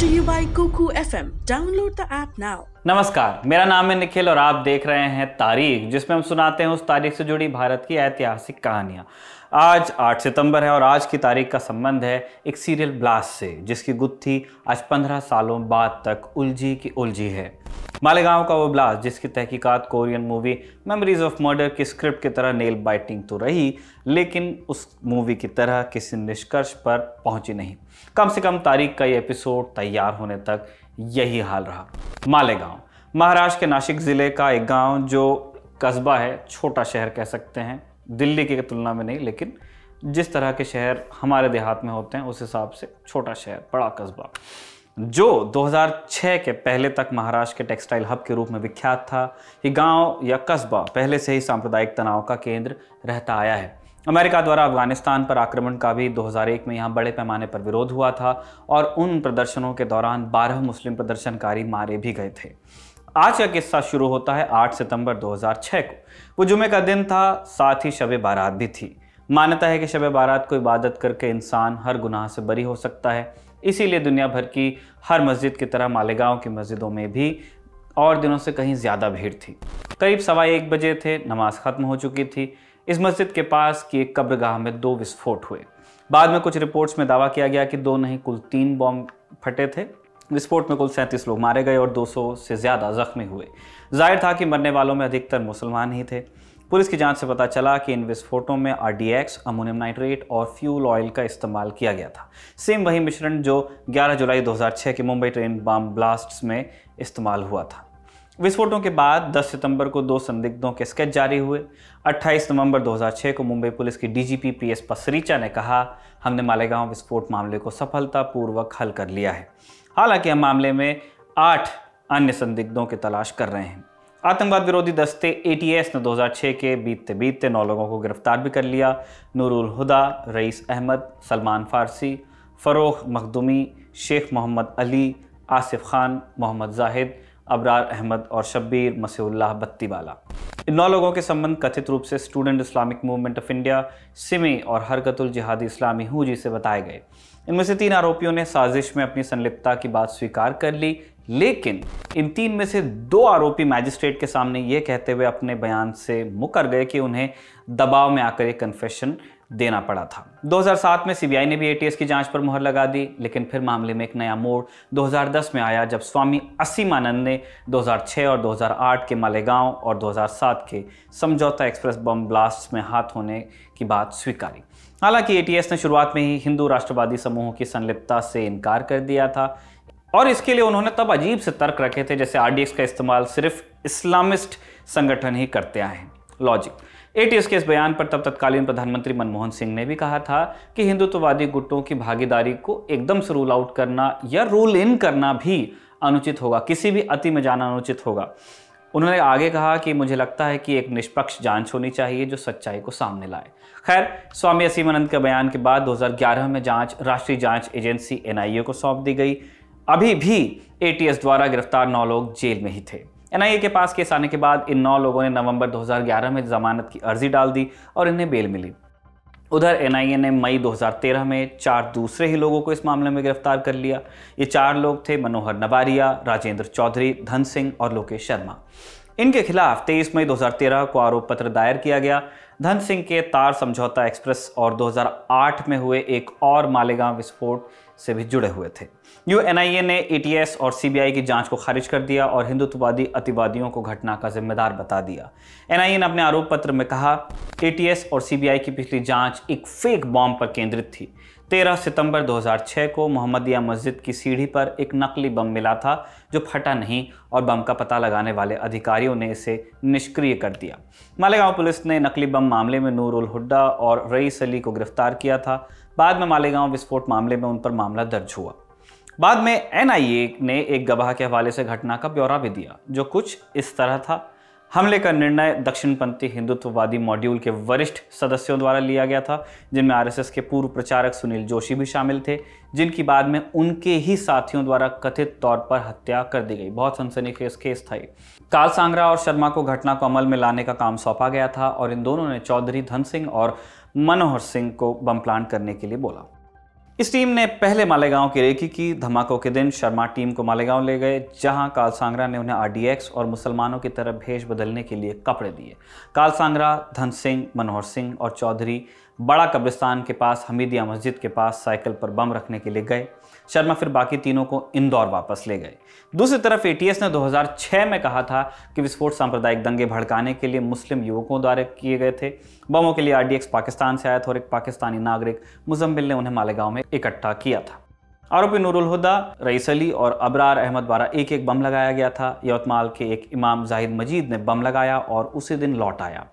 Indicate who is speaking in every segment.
Speaker 1: to you by Cuckoo FM. Download the app now. नमस्कार मेरा नाम है निखिल और आप देख रहे हैं तारीख जिसमें हम सुनाते हैं उस तारीख से जुड़ी भारत की ऐतिहासिक कहानियां आज 8 सितंबर है और आज की तारीख का संबंध है एक सीरियल ब्लास्ट से जिसकी गुत्थी आज 15 सालों बाद तक उलझी की उलझी है मालेगांव का वो ब्लास्ट जिसकी तहकीकात Korean movie Memories of Murder की स्क्रिप्ट की तरह नेल बाइटिंग तो रही लेकिन उस मूवी की तरह किसी निष्कर्ष पर पहुंची नहीं कम से कम तारीख का ये एपिसोड तैयार होने तक यही हाल रहा मालेगांव महाराष्ट्र के नासिक ज़िले का एक गांव जो कस्बा है छोटा शहर कह सकते हैं दिल्ली की तुलना में नहीं लेकिन जिस तरह के शहर हमारे देहात में होते हैं उस हिसाब से छोटा शहर बड़ा कस्बा जो 2006 के पहले तक महाराष्ट्र के टेक्सटाइल हब के रूप में विख्यात था ये गांव या कस्बा पहले से ही सांप्रदायिक तनाव का केंद्र रहता आया है अमेरिका द्वारा अफगानिस्तान पर आक्रमण का भी 2001 में यहाँ बड़े पैमाने पर विरोध हुआ था और उन प्रदर्शनों के दौरान 12 मुस्लिम प्रदर्शनकारी मारे भी गए थे आज का किस्सा शुरू होता है 8 सितंबर 2006 को वो जुमे का दिन था साथ ही शब बारात भी थी मान्यता है कि शब बारात को इबादत करके इंसान हर गुनाह से बरी हो सकता है इसीलिए दुनिया भर की हर मस्जिद की तरह मालेगांव की मस्जिदों में भी और दिनों से कहीं ज़्यादा भीड़ थी करीब सवा एक बजे थे नमाज ख़त्म हो चुकी थी इस मस्जिद के पास की एक कब्रगाह में दो विस्फोट हुए बाद में कुछ रिपोर्ट्स में दावा किया गया कि दो नहीं कुल तीन बॉम्ब फटे थे विस्फोट में कुल सैंतीस लोग मारे गए और 200 से ज़्यादा जख्मी हुए जाहिर था कि मरने वालों में अधिकतर मुसलमान ही थे पुलिस की जांच से पता चला कि इन विस्फोटों में आरडीएक्स, अमोनियम नाइट्रेट और फ्यूल ऑयल का इस्तेमाल किया गया था सेम वही मिश्रण जो 11 जुलाई 2006 के मुंबई ट्रेन बम ब्लास्ट में इस्तेमाल हुआ था विस्फोटों के बाद 10 सितंबर को दो संदिग्धों के स्केच जारी हुए 28 नवंबर 2006 को मुंबई पुलिस की डीजीपी पीएस पसरीचा ने कहा हमने मालेगांव विस्फोट मामले को सफलतापूर्वक हल कर लिया है हालांकि हम मामले में आठ अन्य संदिग्धों की तलाश कर रहे हैं आतंकवाद विरोधी दस्ते ए ने 2006 के बीतते बीतते नौ लोगों को गिरफ्तार भी कर लिया नूरुल हुदा रईस अहमद सलमान फारसी फ़रोख मखदूमी शेख मोहम्मद अली आसिफ खान मोहम्मद जाहिद अबरार अहमद और शब्बीर बत्ती बत्तीवाला इन नौ लोगों के संबंध कथित रूप से Student Islamic Movement of India SIMI और हरकतुल जिहादी इस्लामी हूजी से बताए गए इनमें से तीन आरोपियों ने साजिश में अपनी संलिप्तता की बात स्वीकार कर ली लेकिन इन तीन में से दो आरोपी मैजिस्ट्रेट के सामने ये कहते हुए अपने बयान से मुकर गए कि उन्हें दबाव में आकर ये कन्फेशन देना पड़ा था 2007 में सीबीआई ने भी एटीएस की जांच पर मुहर लगा दी लेकिन फिर मामले में एक नया मोड़ 2010 में आया जब स्वामी असीमानंद ने 2006 और 2008 के मालेगांव और 2007 के समझौता एक्सप्रेस बम ब्लास्ट में हाथ होने की बात स्वीकारी हालांकि एटीएस ने शुरुआत में ही हिंदू राष्ट्रवादी समूहों की संलिप्तता से इनकार कर दिया था और इसके लिए उन्होंने तब अजीब से तर्क रखे थे जैसे आरडीएक्स का इस्तेमाल सिर्फ इस्लामिस्ट संगठन ही करते आए हैं लॉजिक एटीएस के इस बयान पर तब तत्कालीन प्रधानमंत्री मनमोहन सिंह ने भी कहा था कि हिंदुत्ववादी गुटों की भागीदारी को एकदम से रूल आउट करना या रूल इन करना भी अनुचित होगा किसी भी अति में जाना अनुचित होगा उन्होंने आगे कहा कि मुझे लगता है कि एक निष्पक्ष जांच होनी चाहिए जो सच्चाई को सामने लाए खैर स्वामी असीमानंद के बयान के बाद 2011 में जांच राष्ट्रीय जांच एजेंसी एनआईए को सौंप दी गई अभी भी एटीएस द्वारा गिरफ्तार नौ लोग जेल में ही थे एनआईए के पास केस आने के बाद इन नौ लोगों ने नवंबर 2011 में जमानत की अर्जी डाल दी और इन्हें बेल मिली उधर एनआईए ने मई 2013 में चार दूसरे ही लोगों को इस मामले में गिरफ्तार कर लिया ये चार लोग थे मनोहर नबारिया राजेंद्र चौधरी धन सिंह और लोकेश शर्मा इनके खिलाफ 23 मई 2013 को आरोप पत्र दायर किया गया धन सिंह के तार समझौता एक्सप्रेस और 2008 में हुए एक और मालेगांव विस्फोट से भी जुड़े हुए थे यू एनआईए ने एस और सीबीआई की जांच को खारिज कर दिया और हिंदुत्ववादी अतिवादियों को घटना का जिम्मेदार बता दिया एनआईए ने अपने आरोप पत्र में कहा एटीएस और सीबीआई की पिछली जांच एक फेक बॉम्ब पर केंद्रित थी 13 सितंबर 2006 को मोहम्मदिया मस्जिद की सीढ़ी पर एक नकली बम मिला था जो फटा नहीं और बम का पता लगाने वाले अधिकारियों ने इसे निष्क्रिय कर दिया मालेगांव पुलिस ने नकली बम मामले में नूर उल हुड्डा और रईस अली को गिरफ्तार किया था बाद में मालेगांव विस्फोट मामले में उन पर मामला दर्ज हुआ बाद में एनआईए ने एक गवाह के हवाले से घटना का ब्यौरा भी दिया जो कुछ इस तरह था हमले का निर्णय दक्षिणपंथी हिंदुत्ववादी मॉड्यूल के वरिष्ठ सदस्यों द्वारा लिया गया था जिनमें आरएसएस के पूर्व प्रचारक सुनील जोशी भी शामिल थे जिनकी बाद में उनके ही साथियों द्वारा कथित तौर पर हत्या कर दी गई बहुत सनसनीखेज केस था ये काल सांगरा और शर्मा को घटना को अमल में लाने का काम सौंपा गया था और इन दोनों ने चौधरी धन सिंह और मनोहर सिंह को बम प्लांट करने के लिए बोला इस टीम ने पहले मालेगांव की रेकी की धमाकों के दिन शर्मा टीम को मालेगांव ले गए जहां काल सांगरा ने उन्हें आरडीएक्स और मुसलमानों की तरह भेष बदलने के लिए कपड़े दिए काल सांगरा धन सिंह मनोहर सिंह और चौधरी बड़ा कब्रिस्तान के पास हमीदिया मस्जिद के पास साइकिल पर बम रखने के लिए गए शर्मा फिर बाकी तीनों को इंदौर वापस ले गए दूसरी तरफ एटीएस ने 2006 में कहा था कि विस्फोट सांप्रदायिक दंगे भड़काने के लिए मुस्लिम युवकों द्वारा किए गए थे बमों के लिए आरडीएक्स पाकिस्तान से आया था और एक पाकिस्तानी नागरिक मुजम्मिल ने उन्हें मालेगांव में इकट्ठा किया था आरोपी नूरुल हुदा रईस अली और अबरार अहमद द्वारा एक एक बम लगाया गया था यवतमाल के एक इमाम जाहिद मजीद ने बम लगाया और उसी दिन लौट आया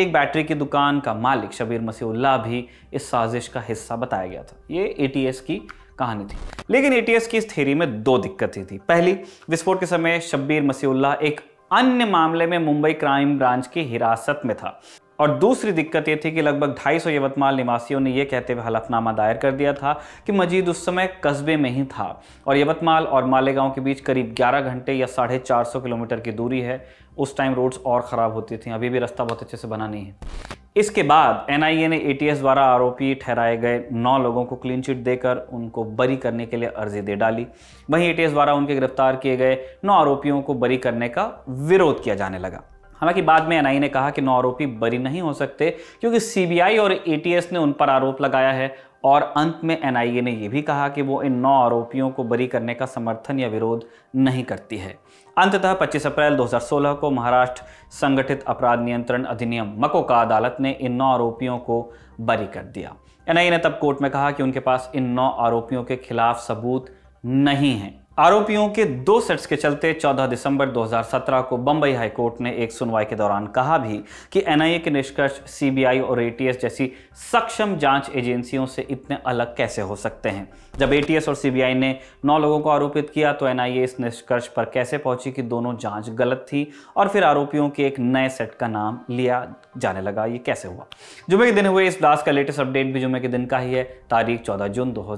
Speaker 1: एक बैटरी की दुकान का मालिक शबीर मसीहुल्ला भी इस साजिश का हिस्सा बताया गया था ये एटीएस की कहानी थी लेकिन एटीएस की इस थेरी में दो दिक्कतें थी पहली विस्फोट के समय शब्बीर मसीहुल्ला एक अन्य मामले में मुंबई क्राइम ब्रांच की हिरासत में था और दूसरी दिक्कत ये थी कि लगभग 250 यवतमाल निवासियों ने यह कहते हुए हलफनामा दायर कर दिया था कि मजीद उस समय कस्बे में ही था और यवतमाल और मालेगांव के बीच करीब 11 घंटे या साढ़े चार किलोमीटर की दूरी है उस टाइम रोड्स और ख़राब होती थी अभी भी रास्ता बहुत अच्छे से बना नहीं है इसके बाद एन ने एटीएस द्वारा आरोपी ठहराए गए नौ लोगों को क्लीन चिट देकर उनको बरी करने के लिए अर्जी दे डाली वहीं एटीएस द्वारा उनके गिरफ्तार किए गए नौ आरोपियों को बरी करने का विरोध किया जाने लगा हालांकि बाद में एनआईए ने कहा कि नौ आरोपी बरी नहीं हो सकते क्योंकि सीबीआई और एटीएस ने उन पर आरोप लगाया है और अंत में एनआईए ने यह भी कहा कि वो इन नौ आरोपियों को बरी करने का समर्थन या विरोध नहीं करती है अंततः 25 अप्रैल 2016 को महाराष्ट्र संगठित अपराध नियंत्रण अधिनियम मको का अदालत ने इन नौ आरोपियों को बरी कर दिया एनआईए ने तब कोर्ट में कहा कि उनके पास इन नौ आरोपियों के खिलाफ सबूत नहीं है आरोपियों के दो सेट्स के चलते 14 दिसंबर 2017 को हाई हाईकोर्ट ने एक सुनवाई के दौरान कहा भी कि एनआईए के निष्कर्ष सीबीआई और एटीएस जैसी सक्षम जांच एजेंसियों से इतने अलग कैसे हो सकते हैं जब एटीएस और सीबीआई ने नौ लोगों को आरोपित किया तो एनआईए इस निष्कर्ष पर कैसे पहुंची कि दोनों जाँच गलत थी और फिर आरोपियों के एक नए सेट का नाम लिया जाने लगा ये कैसे हुआ जुमे के दिन हुए इस ब्लास्ट का लेटेस्ट अपडेट भी जुमे के दिन का ही है तारीख चौदह जून दो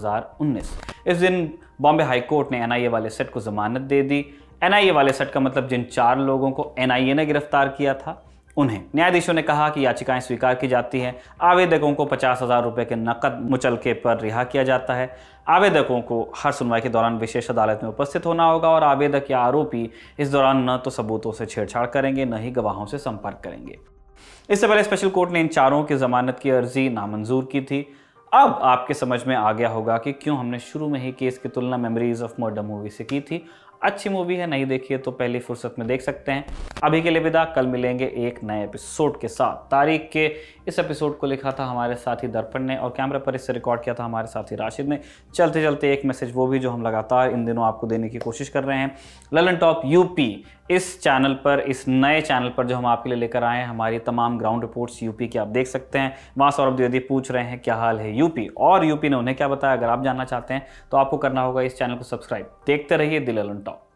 Speaker 1: इस दिन बॉम्बे हाई कोर्ट ने एनआईए वाले सेट को जमानत दे दी एनआईए वाले सेट का मतलब जिन चार लोगों को एनआईए ने गिरफ्तार किया था उन्हें न्यायाधीशों ने कहा कि याचिकाएं स्वीकार की जाती हैं आवेदकों को पचास हजार रुपये के नकद मुचलके पर रिहा किया जाता है आवेदकों को हर सुनवाई के दौरान विशेष अदालत में उपस्थित होना होगा और आवेदक या आरोपी इस दौरान न तो सबूतों से छेड़छाड़ करेंगे न ही गवाहों से संपर्क करेंगे इससे पहले स्पेशल कोर्ट ने इन चारों की जमानत की अर्जी नामंजूर की थी अब आपके समझ में आ गया होगा कि क्यों हमने शुरू में ही केस की तुलना मेमोरीज ऑफ मर्डर मूवी से की थी अच्छी मूवी है नहीं देखिए तो पहली फुर्सत में देख सकते हैं अभी के लिए विदा कल मिलेंगे एक नए एपिसोड के साथ तारीख के इस एपिसोड को लिखा था हमारे साथी दर्पण ने और कैमरा पर इससे रिकॉर्ड किया था हमारे साथी राशिद ने चलते चलते एक मैसेज वो भी जो हम लगातार इन दिनों आपको देने की कोशिश कर रहे हैं ललन टॉप यूपी इस चैनल पर इस नए चैनल पर जो हम आपके लिए लेकर आए हैं हमारी तमाम ग्राउंड रिपोर्ट्स यूपी की आप देख सकते हैं वहाँ सौरभ द्विवेदी पूछ रहे हैं क्या हाल है यूपी और यूपी ने उन्हें क्या बताया अगर आप जानना चाहते हैं तो आपको करना होगा इस चैनल को सब्सक्राइब देखते रहिए दिल टॉप